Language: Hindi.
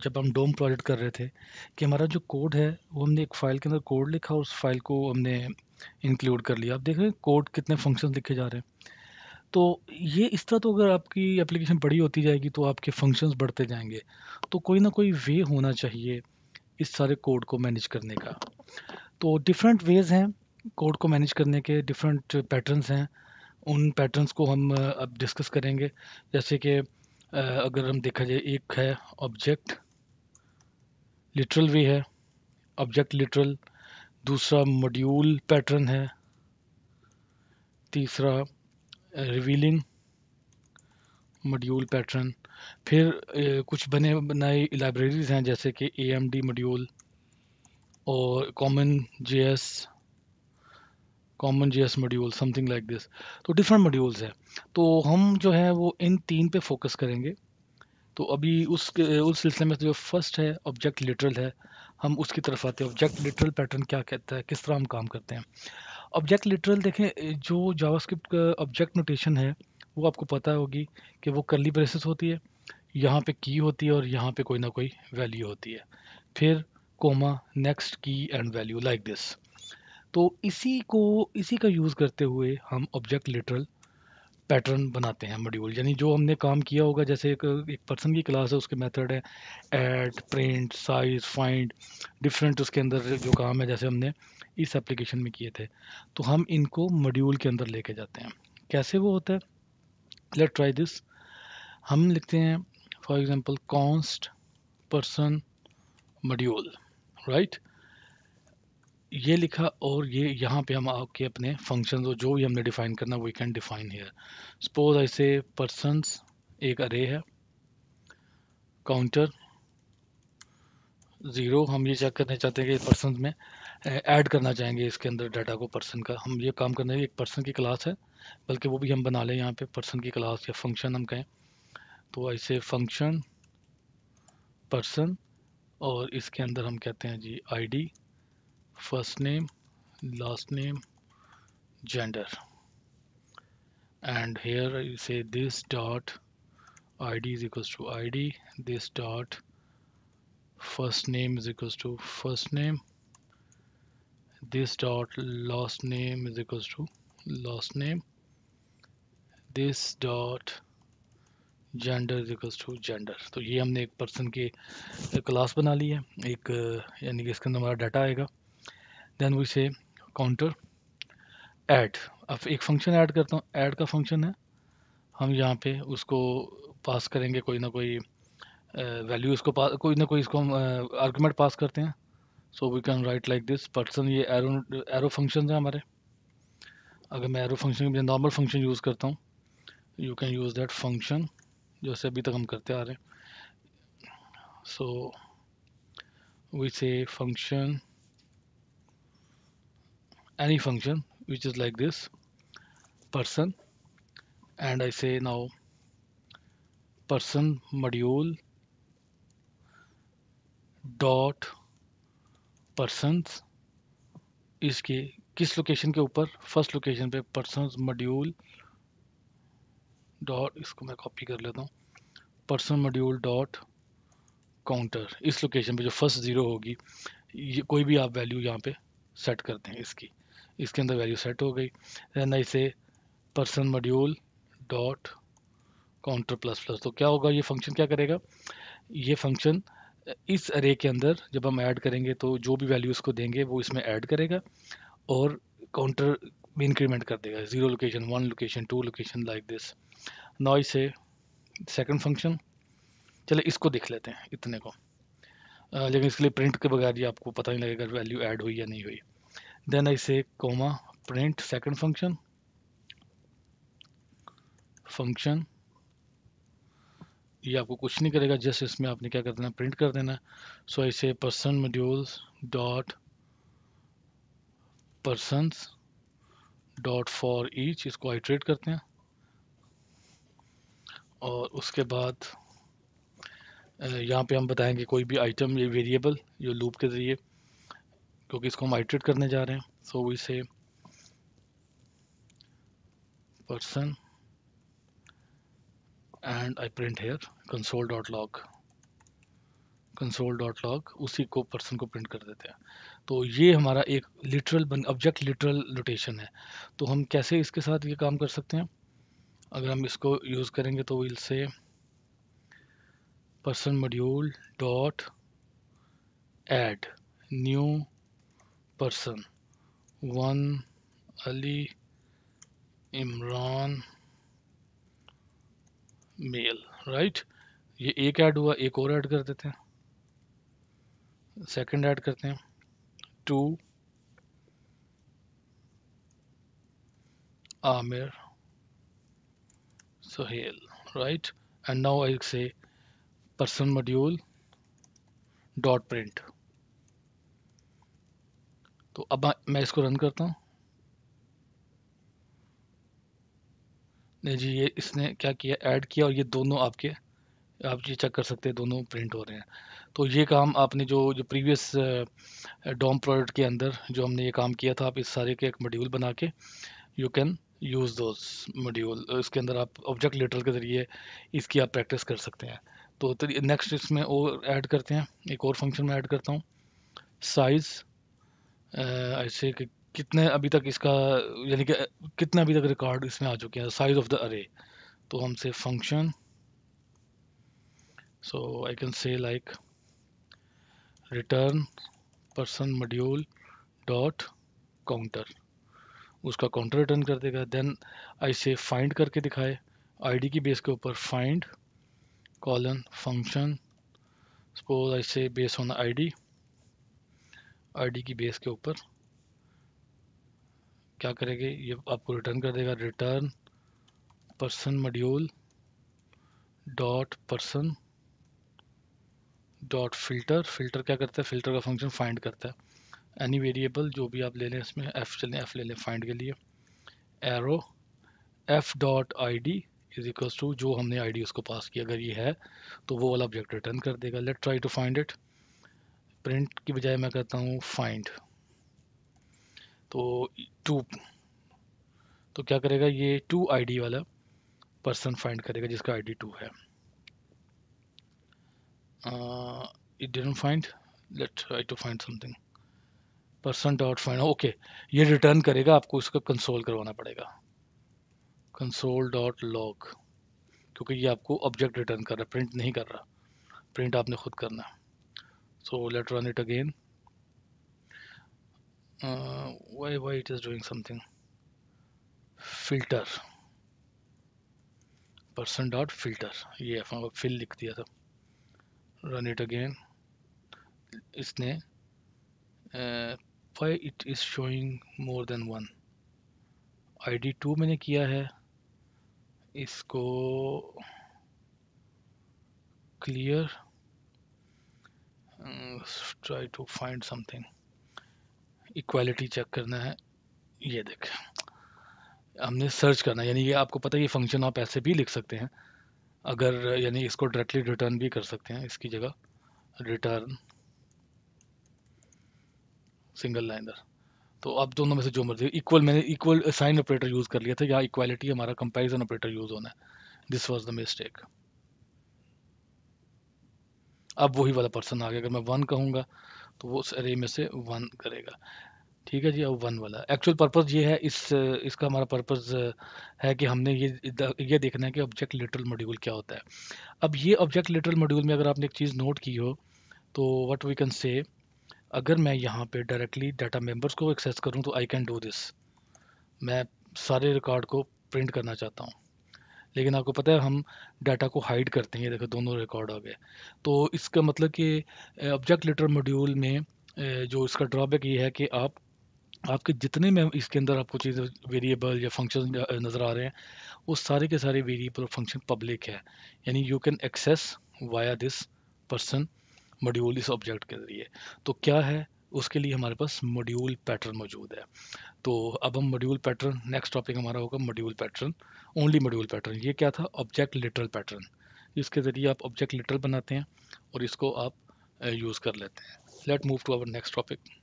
जब हम डोम प्रोजेक्ट कर रहे थे कि हमारा जो कोड है वो हमने एक फ़ाइल के अंदर कोड लिखा उस फाइल को हमने इंक्लूड कर लिया आप देख रहे हैं कोड कितने फंक्शन लिखे जा रहे हैं तो ये इस तरह तो अगर आपकी एप्लीकेशन बड़ी होती जाएगी तो आपके फंक्शंस बढ़ते जाएंगे तो कोई ना कोई वे होना चाहिए इस सारे कोड को मैनेज करने का तो डिफरेंट वेज हैं कोड को मैनेज करने के डिफरेंट पैटर्न्स हैं उन पैटर्न्स को हम अब डिस्कस करेंगे जैसे कि अगर हम देखा जाए एक है ऑब्जेक्ट लिटरल वे है ऑब्जेक्ट लिटरल दूसरा मॉड्यूल पैटर्न है तीसरा रिवीलिंग मॉड्यूल पैटर्न फिर कुछ बने बनाए लाइब्रेरीज हैं जैसे कि ए एम डी मॉड्यूल और common J S common J S module something like this तो डिफरेंट मॉड्यूल्स हैं तो हम जो है वो इन तीन पे फोकस करेंगे तो अभी उस उस सिलसिले में तो जो फर्स्ट है ऑब्जेक्ट लिटरल है हम उसकी तरफ आते हैं ऑब्जेक्ट लिटरल पैटर्न क्या कहता है किस तरह हम काम करते हैं ऑब्जेक्ट लिटरल देखें जो जावास्क्रिप्ट का ऑब्जेक्ट नोटेशन है वो आपको पता होगी कि वो करली ब्रेसिस होती है यहाँ पे की होती है और यहाँ पे कोई ना कोई वैल्यू होती है फिर comma next key and value like this तो इसी को इसी का यूज़ करते हुए हम ऑब्जेक्ट लिटरल पैटर्न बनाते हैं मॉड्यूल यानी जो हमने काम किया होगा जैसे एक एक पर्सन की क्लास है उसके मेथड है add print size find different उसके अंदर जो काम है जैसे हमने इस एप्लीकेशन में किए थे तो हम इनको मॉड्यूल के अंदर लेके जाते हैं कैसे वो होता है लेट ट्राई दिस हम लिखते हैं for example const person module right ये लिखा और ये यहाँ पे हम आपके अपने फंक्शन और जो भी हमने डिफाइन करना we can define here suppose ऐसे पर्सन एक अरे है काउंटर ज़ीरो हम ये चेक करना चाहते हैं कि पर्सन में ऐड करना चाहेंगे इसके अंदर डाटा को पर्सन का हम ये काम करना है एक पर्सन की क्लास है बल्कि वो भी हम बना लें यहाँ पे पर्सन की क्लास या फंक्शन हम कहें तो ऐसे फंक्शन पर्सन और इसके अंदर हम कहते हैं G ID first name last name gender and here you say this dot id is equals to id this dot first name is equals to first name this dot last name is equals to last name this dot gender equals to gender तो ये हमने एक पर्सन के क्लास बना ली है एक यानी कि इसके अंदर हमारा डाटा आएगा then we say counter add अब एक फंक्शन ऐड करता हूँ ऐड का फंक्शन है हम यहाँ पे उसको पास करेंगे कोई ना कोई वैल्यू इसको पास कोई ना कोई इसको हम आर्गूमेंट पास करते हैं so we can write like this person ये एरो एरो फंक्शन है हमारे अगर मैं एरो फंक्शन के नॉर्मल फंक्शन यूज़ करता हूँ you can use that function जैसे अभी तक हम करते आ रहे हैं so we say function any function which is like this person and I say now person module dot persons इसके किस लोकेशन के ऊपर फर्स्ट लोकेशन पे persons module डॉट इसको मैं कॉपी कर लेता हूँ पर्सन मॉड्यूल डॉट काउंटर इस लोकेशन पे जो फर्स्ट ज़ीरो होगी ये कोई भी आप वैल्यू यहाँ पे सेट करते हैं इसकी इसके अंदर वैल्यू सेट हो गई then I say person module dot counter plus plus तो क्या होगा ये फंक्शन क्या करेगा ये फंक्शन इस अरे के अंदर जब हम ऐड करेंगे तो जो भी वैल्यू उसको देंगे वो इसमें ऐड करेगा और काउंटर में इंक्रीमेंट कर देगा zero location one location two location like this नॉइस से सेकंड फंक्शन चले इसको देख लेते हैं इतने को लेकिन इसके लिए प्रिंट के बगैर ये आपको पता नहीं लगेगा वैल्यू ऐड हुई या नहीं हुई then I say comma print second function function ये आपको कुछ नहीं करेगा जस्ट इसमें आपने क्या कर देना प्रिंट कर देना so I say person modules dot persons dot for each इसको आइट्रेट करते हैं और उसके बाद यहाँ पे हम बताएंगे कोई भी आइटम या वेरिएबल जो लूप के ज़रिए क्योंकि इसको हम आइट्रेट करने जा रहे हैं so we say person and I print here console dot log console dot log उसी को पर्सन को प्रिंट कर देते हैं तो ये हमारा एक लिटरल बन ऑब्जेक्ट लिटरल लोटेशन है तो हम कैसे इसके साथ ये काम कर सकते हैं अगर हम इसको यूज़ करेंगे तो will say person module dot add new person one Ali Imran male right ये एक ऐड हुआ एक और ऐड कर देते हैं सेकंड ऐड करते हैं two Aamir Sohail right and now I say person module dot print तो अब मैं इसको रन करता हूँ नहीं जी ये इसने क्या किया ऐड किया और ये दोनों आपके आप ये चेक कर सकते हैं दोनों प्रिंट हो रहे हैं तो ये काम आपने जो जो प्रीवियस डॉम प्रोडक्ट के अंदर जो हमने ये काम किया था आप इस सारे के एक मॉड्यूल बना के यू कैन यूज़ दो मॉड्यूल इसके अंदर आप ऑब्जेक्ट लेटर के ज़रिए इसकी आप प्रैक्टिस कर सकते हैं तो नेक्स्ट तो इसमें और ऐड करते हैं एक और फंक्शन में ऐड करता हूँ साइज़ ऐसे कि कितने अभी तक इसका यानी कि कितने अभी तक रिकॉर्ड इसमें आ चुके हैं साइज ऑफ द अरे तो हम से function so I can say like return person module dot counter उसका काउंटर रिटर्न कर देगा देन आई से फाइंड करके दिखाए आईडी की बेस के ऊपर find colon function suppose I say base on ID ID की बेस के ऊपर क्या करेंगे ये आपको रिटर्न कर देगा return person module dot person dot filter filter क्या करता है फिल्टर का फंक्शन फाइंड करता है एनी वेरिएबल जो भी आप ले लें इसमें एफ चलें एफ ले लें फाइंड के लिए arrow F dot I D is equal to जो हमने आई डी उसको पास किया अगर ये है तो वो वाला ऑब्जेक्ट रिटर्न कर देगा let try to find it print की बजाय मैं करता हूँ फाइंड तो टू तो क्या करेगा ये टू आईडी वाला पर्सन फाइंड करेगा जिसका आईडी टू है it didn't find let try to find something person dot find okay ये रिटर्न करेगा आपको इसका कंसोल करवाना पड़ेगा कंसोल डॉट लॉग क्योंकि ये आपको ऑब्जेक्ट रिटर्न कर रहा है प्रिंट नहीं कर रहा प्रिंट आपने खुद करना है so let's run it again uh, why why it is doing something filter person dot filter ये अपना फिल लिख दिया था रन इट अगेन इसने why it is showing more than one ID two मैंने किया है इसको clear try to find something equality check करना है ये देख हमने सर्च करना यानी ये आपको पता है ये फंक्शन आप ऐसे भी लिख सकते हैं अगर यानी इसको डायरेक्टली रिटर्न भी कर सकते हैं इसकी जगह रिटर्न सिंगल लाइनर तो आप दोनों में से जो मर्जी इक्वल मैंने इक्वल साइन ऑपरेटर यूज़ कर लिया था या इक्वालिटी हमारा कंपैरिजन ऑपरेटर यूज़ होना है दिस वाज द मिस्टेक अब वही वाला पर्सन आ गया अगर मैं वन कहूँगा तो वो उस एरे में से वन करेगा ठीक है जी अब वन वाला एक्चुअल पर्पज़ ये है इस इसका हमारा पर्पज़ है कि हमने ये ये देखना है कि ऑब्जेक्ट लिटरल मॉड्यूल क्या होता है अब ये ऑब्जेक्ट लिटरल मॉड्यूल में अगर आपने एक चीज़ नोट की हो तो व्हाट वी कैन से अगर मैं यहाँ पे डायरेक्टली डाटा मेंबर्स को एक्सेस करूँ तो आई कैन डू दिस मैं सारे रिकॉर्ड को प्रिंट करना चाहता हूँ लेकिन आपको पता है हम डाटा को हाइड करते हैं देखो दोनों रिकॉर्ड आ गए तो इसका मतलब कि ऑब्जेक्ट लेटर मॉड्यूल में जो इसका ड्रॉबैक ये है कि आप आपके जितने में इसके अंदर आपको चीज़ वेरिएबल या फंक्शन नज़र आ रहे हैं वो सारे के सारे वेरिएबल फंक्शन पब्लिक है यानी you can access via this person module इस ऑब्जेक्ट के ज़रिए तो क्या है उसके लिए हमारे पास मॉड्यूल पैटर्न मौजूद है तो अब हम मॉड्यूल पैटर्न नेक्स्ट टॉपिक हमारा होगा module pattern only module pattern ये क्या था ऑब्जेक्ट लिटरल पैटर्न इसके ज़रिए आप ऑब्जेक्ट लिटरल बनाते हैं और इसको आप यूज़ कर लेते हैं let move to our next topic